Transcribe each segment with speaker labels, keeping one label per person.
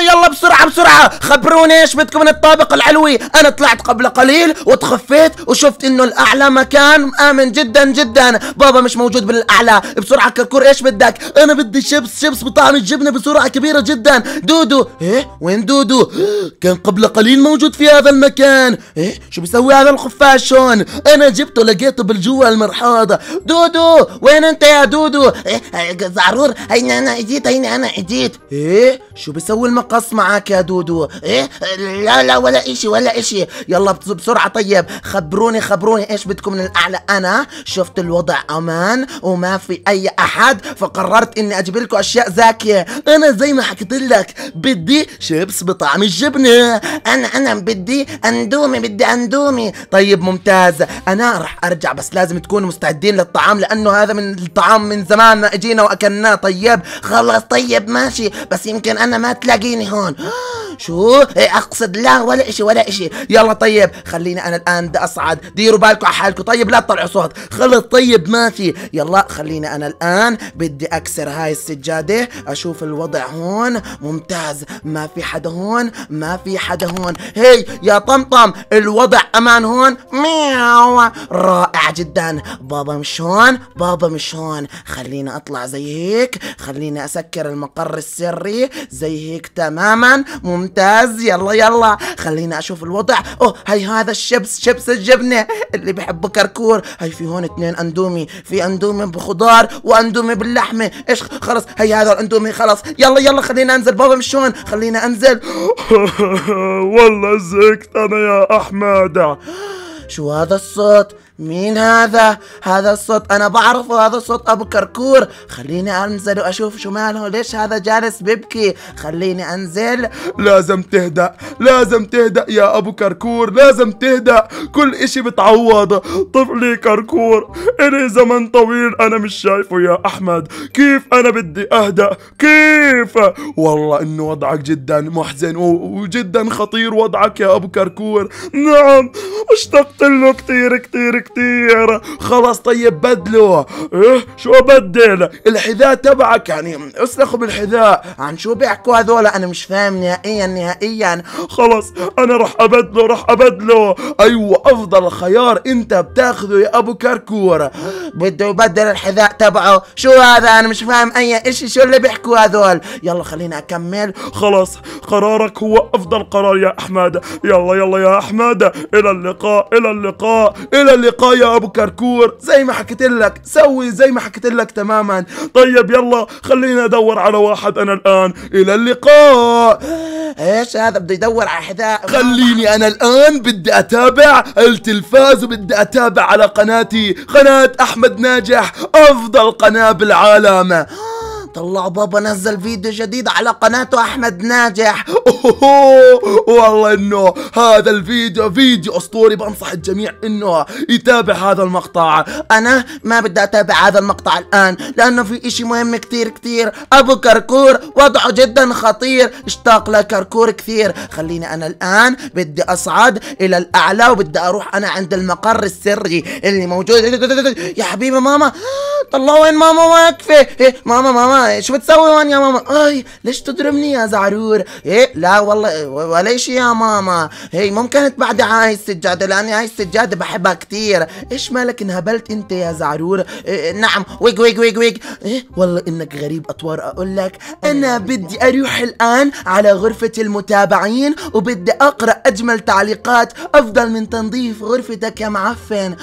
Speaker 1: Hallelujah. بسرعة بسرعة خبروني ايش بدكم من الطابق العلوي انا طلعت قبل قليل وتخفيت وشفت انه الاعلى مكان امن جدا جدا بابا مش موجود بالاعلى بسرعة كركور ايش بدك انا بدي شيبس شيبس بطعم الجبنة بسرعة كبيرة جدا دودو ايه وين دودو كان قبل قليل موجود في هذا المكان ايه شو بيسوي هذا الخفاش هون انا جبته لقيته بالجوة المرحاضة دودو وين انت يا دودو ايه زعرور هيني انا اجيت هيني انا اجيت ايه شو بيسوي المقص معك يا دودو ايه لا لا ولا اشي ولا اشي يلا بسرعة طيب خبروني خبروني ايش بدكم من الاعلى انا شفت الوضع امان وما في اي احد فقررت اني اجيب لكم اشياء زاكية انا زي ما حكيت لك بدي شيبس بطعم الجبنة انا انا بدي اندومي بدي اندومي طيب ممتاز انا رح ارجع بس لازم تكونوا مستعدين للطعام لانه هذا من الطعام من زمان ما اجينا واكلناه طيب خلص طيب ماشي بس يمكن انا ما تلاقيني هون الان آه، شو إيه، اقصد لا ولا اشي ولا اشي يلا طيب خليني انا الان بدي اصعد ديروا بالكم على حالكم طيب لا تطلعوا صوت خلص طيب ما في يلا خليني انا الان بدي اكسر هاي السجاده اشوف الوضع هون ممتاز ما في حدا هون ما في حدا هون هي يا طمطم الوضع امان هون مياو رائع جدا بابا مش هون بابا مش هون خليني اطلع زي هيك خليني اسكر المقر السري زي هيك تمام كمان ممتاز يلا يلا خلينا اشوف الوضع اوه هاي هذا الشبس شبس الجبنه اللي بحبه كركور هاي في هون اثنين اندومي في اندومي بخضار واندومي باللحمه ايش خلص هي هذا الاندومي خلص يلا يلا خلينا انزل بابا مش هون خلينا انزل والله زهقت انا يا احمد شو هذا الصوت مين هذا؟ هذا الصوت أنا بعرفه هذا صوت أبو كركور خليني أنزل وأشوف شو ماله ليش هذا جالس بيبكي خليني أنزل لازم تهدأ لازم تهدأ يا أبو كركور لازم تهدأ كل إشي بتعوض طفلي كركور إلي زمن طويل أنا مش شايفه يا أحمد كيف أنا بدي أهدأ كيف والله إنه وضعك جدا محزن وجدا خطير وضعك يا أبو كركور نعم اشتقت له كتير كتير كتير كتير خلاص طيب بدله إيه شو بدل الحذاء تبعك يعني اسلخوا بالحذاء عن يعني شو بيحكوا هذول انا مش فاهم نهائيا نهائيا خلاص انا راح ابدله راح ابدله ايوه افضل خيار انت بتاخذه يا ابو كركور بده يبدل الحذاء تبعه شو هذا انا مش فاهم اي اشي شو اللي بيحكوا هذول يلا خلينا اكمل خلاص قرارك هو افضل قرار يا احمد يلا يلا يا احمد الى اللقاء الى اللقاء الى اللقاء اللقاء يا ابو كركور زي ما حكيت لك سوي زي ما حكيت لك تماما طيب يلا خلينا ادور على واحد انا الان الى اللقاء ايش هذا بده يدور على حذاء خليني انا الان بدي اتابع التلفاز وبدي اتابع على قناتي قناة احمد ناجح افضل قناة بالعالم آه. طلع بابا نزل فيديو جديد على قناته احمد ناجح أوه والله انه هذا الفيديو فيديو اسطوري بنصح الجميع انه يتابع هذا المقطع انا ما بدي اتابع هذا المقطع الان لانه في اشي مهم كتير كتير ابو كركور وضعه جدا خطير اشتاق لكركور كثير خليني انا الان بدي اصعد الى الاعلى وبدي اروح انا عند المقر السري اللي موجود يا حبيبي ماما طلع وين ماما واقفه إيه، ماما ماما آه، شو بتسوي هون يا ماما اي ليش تضربني يا زعرور ايه لا والله ولا شيء يا ماما هي ممكن تبعدي عن هاي السجاده لاني هاي السجاده بحبها كثير ايش مالك انهبلت انت يا زعرور إيه نعم ويج ويج ويج ويج ايه والله انك غريب اطوار اقول لك انا بدي اروح الان على غرفه المتابعين وبدي اقرا اجمل تعليقات افضل من تنظيف غرفتك يا معفن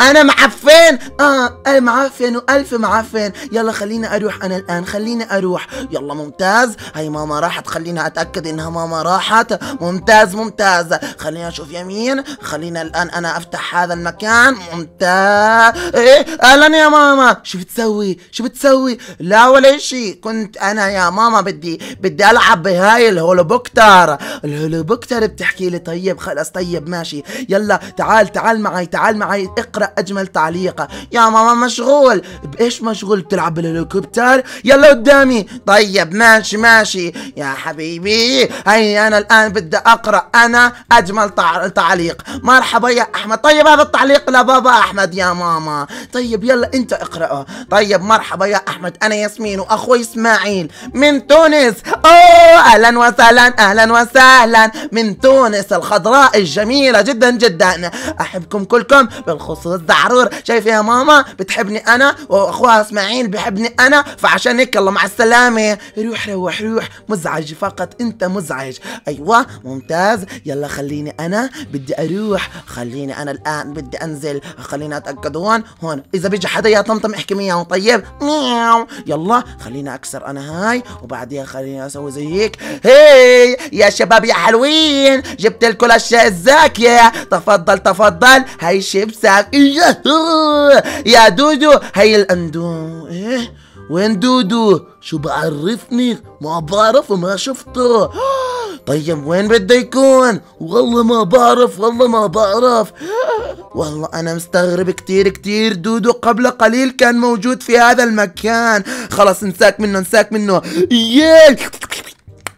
Speaker 1: انا معفن اه انا معفن والف معفن يلا خليني اروح انا الان خليني اروح يلا ممتاز هي ماما راحت خليني اتاكد انها ماما راحت ممتاز ممتاز خليني اشوف يمين خلينا الان انا افتح هذا المكان ممتاز ايه اهلا يا ماما شو بتسوي شو بتسوي لا ولا شيء كنت انا يا ماما بدي بدي العب بهاي الهولوبوكتر الهولوبوكتر بتحكي لي طيب خلص طيب ماشي يلا تعال تعال معي تعال معي اقرا اجمل تعليق يا ماما مشغول بايش مشغول بتلعب بالهليكوبتر يلا قدامي طيب ماشي ماشي يا حبيبي هي انا الان بدي اقرا انا اجمل تعليق مرحبا يا احمد طيب هذا التعليق لبابا احمد يا ماما طيب يلا انت اقراه طيب مرحبا يا احمد انا ياسمين واخوي اسماعيل من تونس اوه اهلا وسهلا اهلا وسهلا من تونس الخضراء الجميله جدا جدا احبكم كلكم بالخصوص والزعرور شايف يا ماما بتحبني انا واخوها اسماعيل بيحبني انا فعشان هيك يلا مع السلامه روح روح روح مزعج فقط انت مزعج ايوه ممتاز يلا خليني انا بدي اروح خليني انا الان بدي انزل خليني اتاكد هون هون اذا بيجي حدا يا طمطم احكي مياو طيب مياو يلا خليني اكسر انا هاي وبعديها خليني اسوي زي هيك هي يا شباب يا حلوين جبت لكم الاشياء الزاكيه تفضل تفضل هاي شيبسك يا دودو هي الاندو ايه وين دودو شو بعرفني ما بعرفه ما شفته طيب وين بده يكون والله ما بعرف والله ما بعرف والله انا مستغرب كتير كتير دودو قبل قليل كان موجود في هذا المكان خلاص انساك منه انساك منه ياي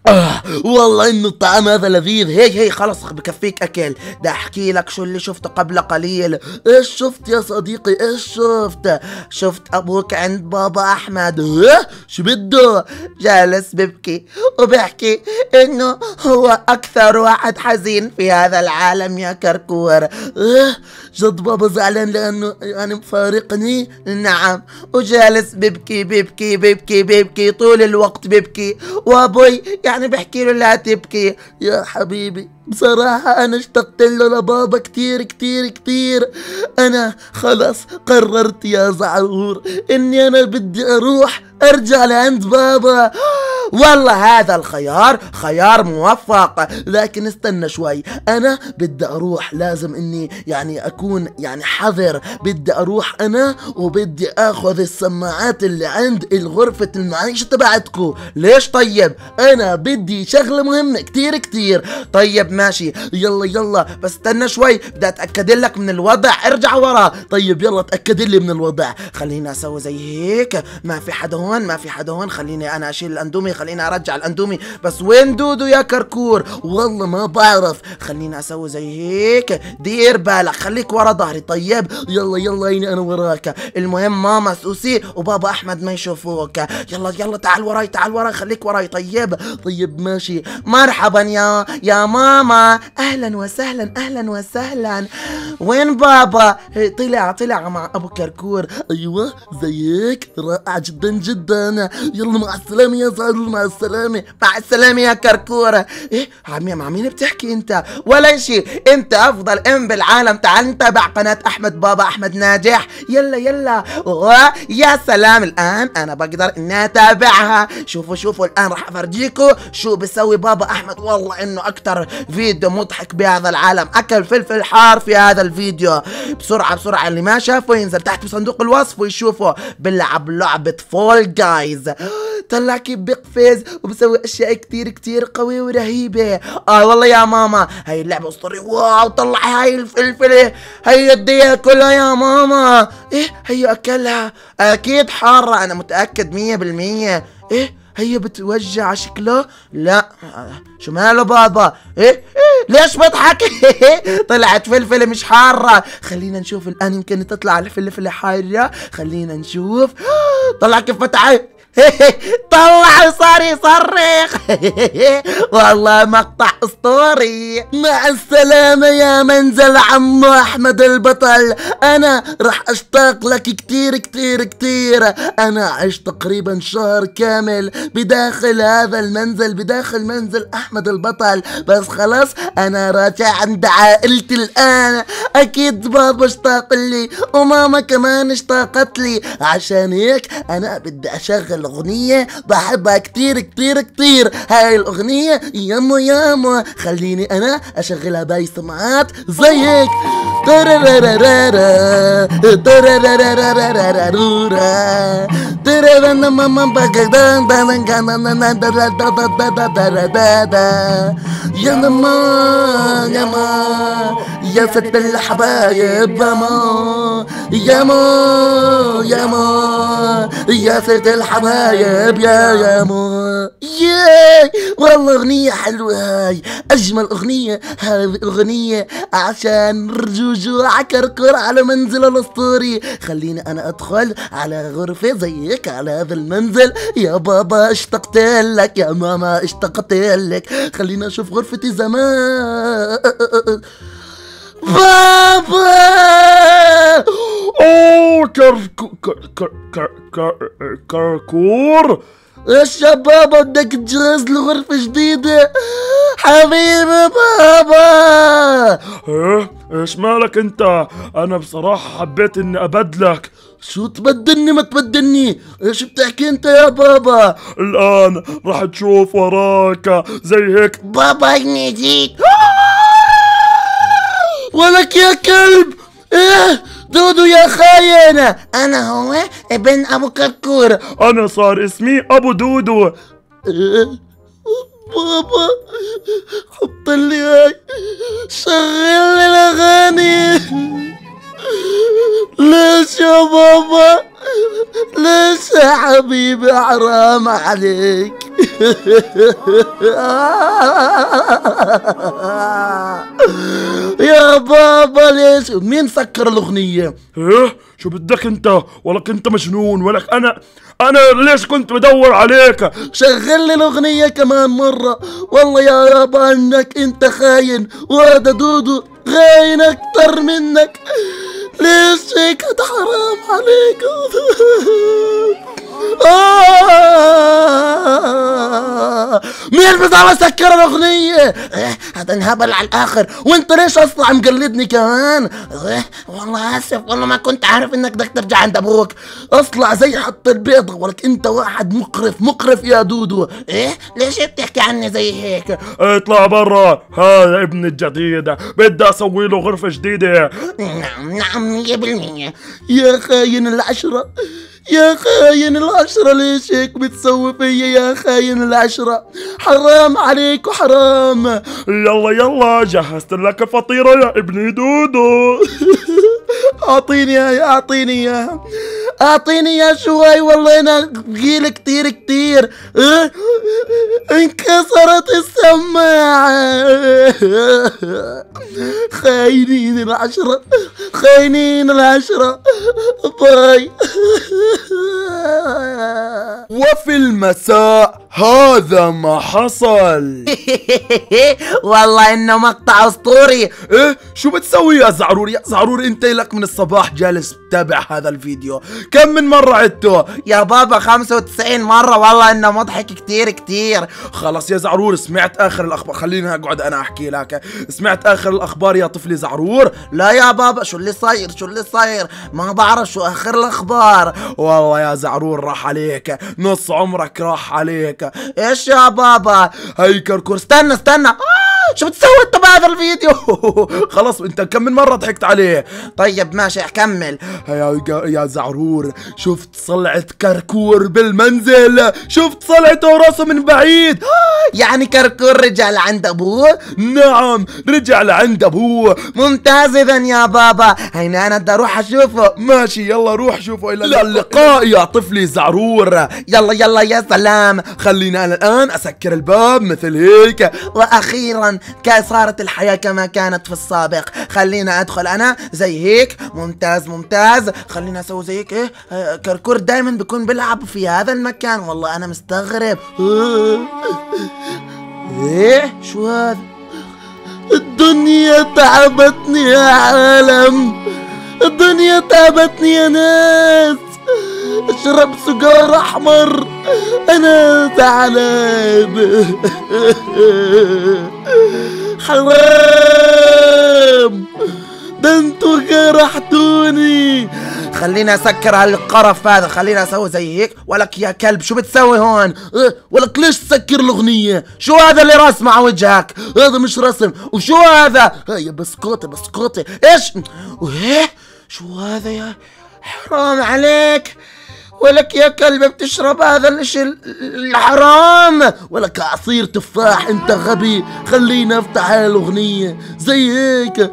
Speaker 1: آه والله انه الطعام هذا لذيذ هي هي خلص بكفيك اكل ده احكي لك شو اللي شفته قبل قليل ايش شفت يا صديقي ايش شفت شفت ابوك عند بابا احمد إيه؟ شو بده جالس ببكي وبحكي انه هو اكثر واحد حزين في هذا العالم يا كركور اه جد بابا زعلان لانه يعني مفارقني نعم وجالس ببكي ببكي ببكي ببكي طول الوقت ببكي وابوي يعني بحكي له لا تبكي يا حبيبي بصراحة أنا اشتقت له لبابا كتير كتير كتير أنا خلاص قررت يا زعرور إني أنا بدي أروح أرجع لعند بابا والله هذا الخيار خيار موفق لكن استنى شوي انا بدي اروح لازم اني يعني اكون يعني حذر بدي اروح انا وبدي اخذ السماعات اللي عند الغرفة المعيشة تبعتكو ليش طيب انا بدي شغلة مهمة كتير كتير طيب ماشي يلا يلا بس استنى شوي بدي اتاكد لك من الوضع ارجع ورا طيب يلا تاكد لي من الوضع خليني اسوي زي هيك ما في حدا هون ما في حدا هون خليني انا اشيل الاندومي خليني ارجع الاندومي بس وين دودو يا كركور والله ما بعرف خليني اسوي زي هيك دير بالك خليك ورا ظهري طيب يلا يلا هيني انا وراك المهم ماما سوسي وبابا احمد ما يشوفوك يلا يلا تعال وراي تعال وراي خليك وراي طيب طيب ماشي مرحبا يا يا ماما ماما اهلا وسهلا اهلا وسهلا وين بابا إيه، طلع طلع مع ابو كركور ايوه زيك رائع جدا جدا يلا مع السلامه يا زعل مع السلامه مع السلامه يا كركور ايه عمي مع مين بتحكي انت ولا شيء انت افضل ام بالعالم تعال نتابع قناه احمد بابا احمد ناجح يلا يلا يا سلام الان انا بقدر اني اتابعها شوفوا شوفوا الان راح افرجيكم شو بسوي بابا احمد والله انه اكثر فيديو مضحك بهذا العالم اكل فلفل حار في هذا الفيديو بسرعه بسرعه اللي ما شافه ينزل تحت بصندوق الوصف ويشوفه بلعب لعبه فول جايز طلع كيف بقفز وبسوي اشياء كثير كثير قوية ورهيبة اه والله يا ماما هاي اللعبة اسطورية واو طلع هاي الفلفلة هي اديها كلها يا ماما ايه هي اكلها اكيد حارة انا متأكد 100% ايه هي بتوجع شكلها لا شو ماله بابا ايه ايه ليش بضحك طلعت فلفله مش حاره خلينا نشوف الان يمكن تطلع الفلفله حاره خلينا نشوف طلع كيف فتحت طلع وصار يصرخ والله مقطع اسطوري مع السلامة يا منزل عمو احمد البطل انا راح اشتاق لك كتير كتير كتير انا عشت تقريبا شهر كامل بداخل هذا المنزل بداخل منزل احمد البطل بس خلاص انا راجع عند عائلتي الان اكيد بابا اشتاق لي وماما كمان اشتاقت لي عشان هيك انا بدي اشغل الأغنية بحبها كتير كتير كتير هاي الأغنية ياما ياما خليني أنا أشغلها باي سماعات زيك يا ماما يا ما يا ست الحبايب ما يا ما يا ما
Speaker 2: يا ست الحبايب يا يا مو
Speaker 1: ياي والله اغنية حلوة هاي اجمل اغنية هذه اغنية عشان رجوجو عكركر على منزل الاسطوري خليني انا ادخل على غرفة زيك على هذا المنزل يا بابا اشتقت لك يا ماما اشتقت لك خليني اشوف غرفتي زمان بابا اوه كركور كر كر كر يا شباب بدك تجهز لغرفة جديدة حبيبي بابا ايه ايش مالك انت انا بصراحة حبيت اني ابدلك شو تبدلني ما تبدلني ايش بتحكي انت يا بابا الان رح تشوف وراك زي هيك بابا اني جيت ولك يا كلب ايه دودو يا خاين انا هو ابن ابو كركور انا صار اسمي ابو دودو إيه؟ بابا حط لي هاي شغل لي الاغاني ليش يا بابا ليش يا حبيبي حرام عليك يا بابا ليش مين سكر الاغنيه ايه شو بدك انت ولك انت مجنون ولك انا انا ليش كنت بدور عليك شغل لي الاغنيه كمان مره والله يا بابا انك انت خاين وهذا دودو خاين اكتر منك ليش هيك حرام عليك آه مين بتعرف سكر الاغنية؟ هذا انهبل على الاخر وانت ليش اصلا مقلدني كمان؟ والله اسف والله ما كنت عارف انك بدك ترجع عند ابوك أصلا زي حط البيض ولك انت واحد مقرف مقرف يا دودو ايه ليش بتحكي عني زي هيك؟ اطلع برا هذا ابني الجديد بدي اسوي له غرفة جديدة نعم نعم مية بالمية يا خاين العشرة يا خاين العشرة ليش هيك بتسوي فيا يا خاين العشرة حرام عليك وحرام يلا يلا جهزت لك فطيرة يا ابني دودو اعطيني اياها اعطيني اياها اعطيني يا شوي والله انا بقيل كتير كتير أه؟ انكسرت السماعة خاينين العشرة خاينين العشرة باي وفي المساء هذا ما حصل والله انه مقطع اسطوري ايه شو بتسوي يا زعرور يا زعرور انت لك من الصباح جالس تتابع هذا الفيديو كم من مرة عدته يا بابا 95 مرة والله انه مضحك كتير كتير خلص يا زعرور سمعت اخر الاخبار خليني اقعد انا احكي لك سمعت اخر الاخبار يا طفلي زعرور لا يا بابا شو اللي صاير شو اللي صاير ما بعرف شو اخر الاخبار والله يا زعرور راح عليك نص عمرك راح عليك ايش يا بابا هيكر كور استنى استنى آه! شو بتسوي انت بهذا الفيديو خلاص انت كم من مره ضحكت عليه طيب ماشي اكمل يا يا زعرور شفت صلعه كركور بالمنزل شفت صلعته وراسه من بعيد يعني كركور رجع لعند ابوه نعم رجع لعند ابوه ممتاز اذا يا بابا هينا انا بدي اروح اشوفه ماشي يلا روح شوفه الى اللقاء يا طفلي زعرور يلا يلا يا سلام خلينا الان اسكر الباب مثل هيك واخيرا صارت الحياة كما كانت في السابق خلينا ادخل انا زي هيك ممتاز ممتاز خلينا اسوي زي هيك ايه كركور دايما بيكون بيلعب في هذا المكان والله انا مستغرب ايه شو هذا الدنيا تعبتني يا عالم الدنيا تعبتني يا ناس اشرب سجار احمر انا زعلان حرام ده انتوا جرحتوني خلينا اسكر على القرف هذا خلينا اسوي زي هيك ولك يا كلب شو بتسوي هون أه؟ ولك ليش تسكر الاغنيه شو هذا اللي رسم على وجهك هذا مش رسم وشو هذا يا بسكوتي بسكوتي ايش وهيه شو هذا يا حرام عليك ولك يا كلبة بتشرب هذا الاشي الحرام ولك عصير تفاح انت غبي خلينا افتح هاي الاغنية زي هيك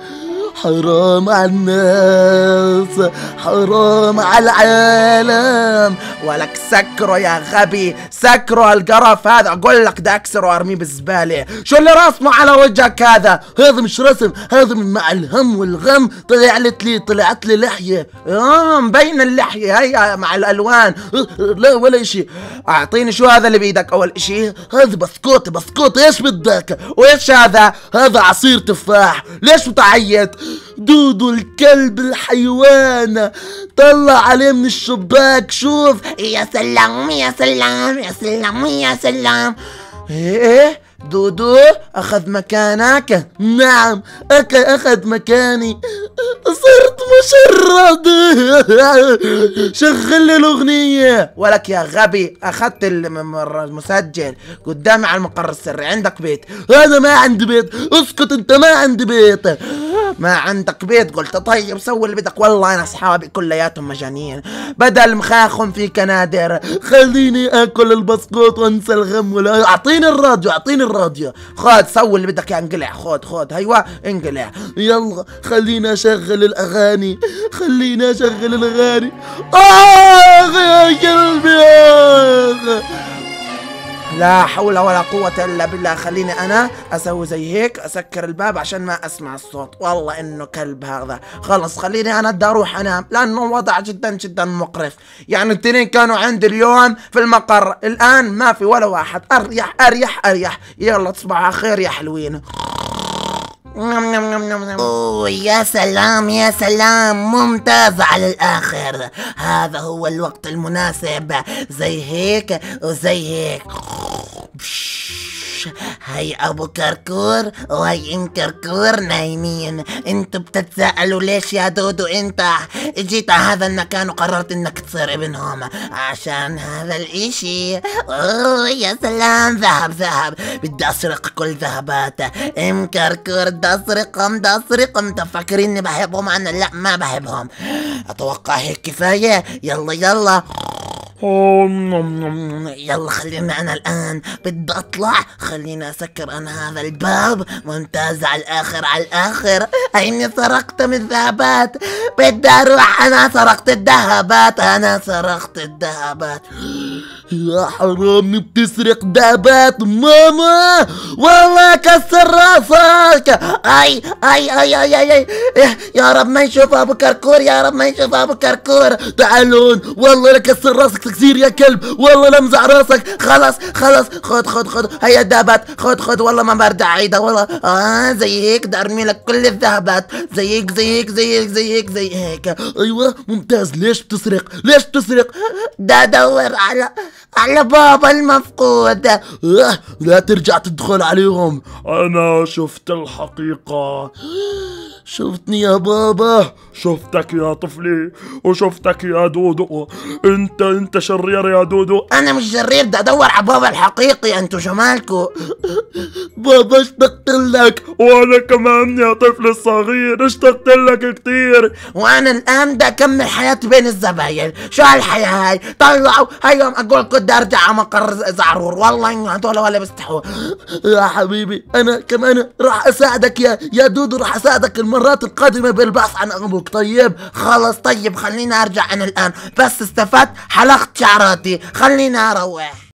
Speaker 1: حرام على الناس حرام على العالم ولك سكره يا غبي سكره القرف هذا اقول لك ده اكسره وارميه بالزباله شو اللي رسمه على وجهك هذا هذا مش رسم هذا من مع الهم والغم طلعت لي طلعت لي لحيه اه مبين اللحيه هي مع الالوان لا ولا شيء اعطيني شو هذا اللي بايدك اول شيء هذا بسكوت بسكوت ايش بدك وايش هذا هذا عصير تفاح ليش متعيط دودو الكلب الحيوانة طلع عليه من الشباك شوف يا سلام يا سلام يا سلام يا سلام ايه, إيه؟ دودو أخذ مكانك نعم أك أخذ مكاني صرت مشرد شغل لي الأغنية ولك يا غبي أخذت المسجل قدامي على المقر السري عندك بيت أنا ما عندي بيت اسكت أنت ما عندي بيت ما عندك بيت قلت طيب سوي اللي بدك والله انا اصحابي كلياتهم مجانين بدل مخاخهم في كنادر خليني اكل البسكوت وانسى الغم ولا اعطيني الراديو اعطيني غير راضيه خد سوي اللي بدك اياه انقلع خد خد ايوه انقلع يلا خلينا اشغل الاغاني خلينا اشغل الاغاني اه يا قلبي آخ. آه. لا حول ولا قوة إلا بالله خليني أنا أسوي زي هيك أسكر الباب عشان ما أسمع الصوت والله إنه كلب هذا خلص خليني أنا بدي أروح أنام لأنه وضع جدا جدا مقرف يعني التنين كانوا عندي اليوم في المقر الآن ما في ولا واحد أريح أريح أريح
Speaker 2: يلا تصبح على خير يا حلوين نعم، نعم، نعم، أوه يا سلام يا سلام ممتاز على الآخر هذا هو الوقت المناسب زي هيك وزي هيك معلش هاي ابو كركور وهي ام كركور نايمين انتوا بتتساءلوا ليش يا دودو انت اجيت على هذا المكان وقررت انك تصير ابنهم عشان هذا الاشي اوه يا سلام ذهب ذهب بدي اسرق كل ذهباته ام كركور بدي اسرقهم بدي اسرقهم تفكريني بحبهم انا لا ما بحبهم اتوقع هيك كفايه يلا يلا نعم، نعم، نعم. يلا خلينا انا الان بدي اطلع خليني اسكر انا هذا الباب ممتاز على الاخر على الاخر اني سرقت من الذهبات بدي اروح انا سرقت الذهبات انا سرقت الذهبات
Speaker 1: يا حرامي بتسرق دابات ماما والله كسر راسك اي اي اي اي اي, أي. إيه، يا رب ما نشوف ابو كركور يا رب ما نشوف ابو كركور تعال هون والله لكسر راسك تكسير يا كلب والله لمزع راسك خلص خلص خد خد خد هيا دابات خد خد والله ما برجع عيدة والله اه زي هيك بدي ارمي لك كل الذهبات زي هيك زي هيك زي هيك زي هيك زي هيك ايوه ممتاز ليش بتسرق ليش بتسرق ده دور على على بابا المفقود إيه، لا ترجع تدخل عليهم أنا شفت الحقيقة شفتني يا بابا شفتك يا طفلي وشفتك يا دودو انت انت شرير يا دودو انا مش شرير ده ادور على بابا الحقيقي انتو شمالكو بابا اشتقت لك وانا كمان يا طفل الصغير اشتقت لك كتير وانا الان بدي اكمل حياتي بين الزباين شو هالحياة هاي طلعوا هيهم اقول كنت ارجع على مقر زعرور والله انه هدول ولا بيستحوا يا حبيبي انا كمان راح اساعدك يا يا دودو راح اساعدك المرة المرات القادمة
Speaker 2: بالبحث عن أمك طيب خلاص طيب خليني أرجع أنا الآن بس استفدت حلقت شعراتي خليني أروح